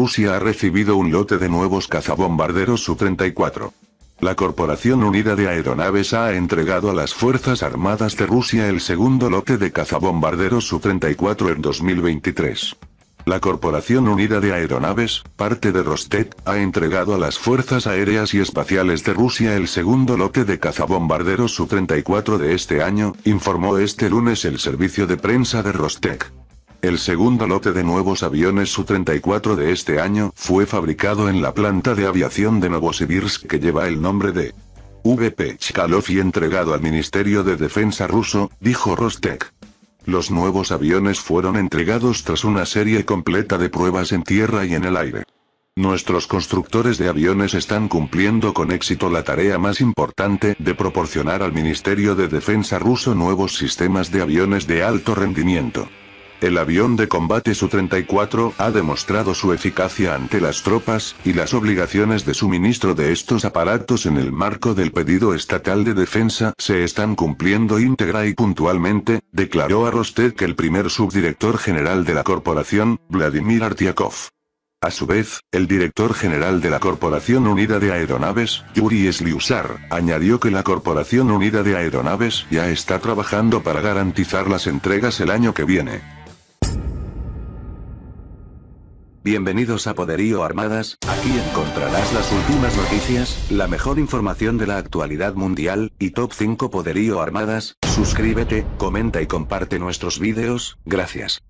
Rusia ha recibido un lote de nuevos cazabombarderos Su-34. La Corporación Unida de Aeronaves ha entregado a las Fuerzas Armadas de Rusia el segundo lote de cazabombarderos Su-34 en 2023. La Corporación Unida de Aeronaves, parte de Rostec, ha entregado a las Fuerzas Aéreas y Espaciales de Rusia el segundo lote de cazabombarderos Su-34 de este año, informó este lunes el servicio de prensa de Rostec. El segundo lote de nuevos aviones Su-34 de este año fue fabricado en la planta de aviación de Novosibirsk que lleva el nombre de VP Chkalov y entregado al Ministerio de Defensa ruso, dijo Rostec. Los nuevos aviones fueron entregados tras una serie completa de pruebas en tierra y en el aire. Nuestros constructores de aviones están cumpliendo con éxito la tarea más importante de proporcionar al Ministerio de Defensa ruso nuevos sistemas de aviones de alto rendimiento. El avión de combate Su-34 ha demostrado su eficacia ante las tropas, y las obligaciones de suministro de estos aparatos en el marco del pedido estatal de defensa se están cumpliendo íntegra y puntualmente, declaró a que el primer subdirector general de la corporación, Vladimir Artiakov. A su vez, el director general de la Corporación Unida de Aeronaves, Yuri Sliusar, añadió que la Corporación Unida de Aeronaves ya está trabajando para garantizar las entregas el año que viene. Bienvenidos a Poderío Armadas, aquí encontrarás las últimas noticias, la mejor información de la actualidad mundial, y top 5 Poderío Armadas, suscríbete, comenta y comparte nuestros vídeos, gracias.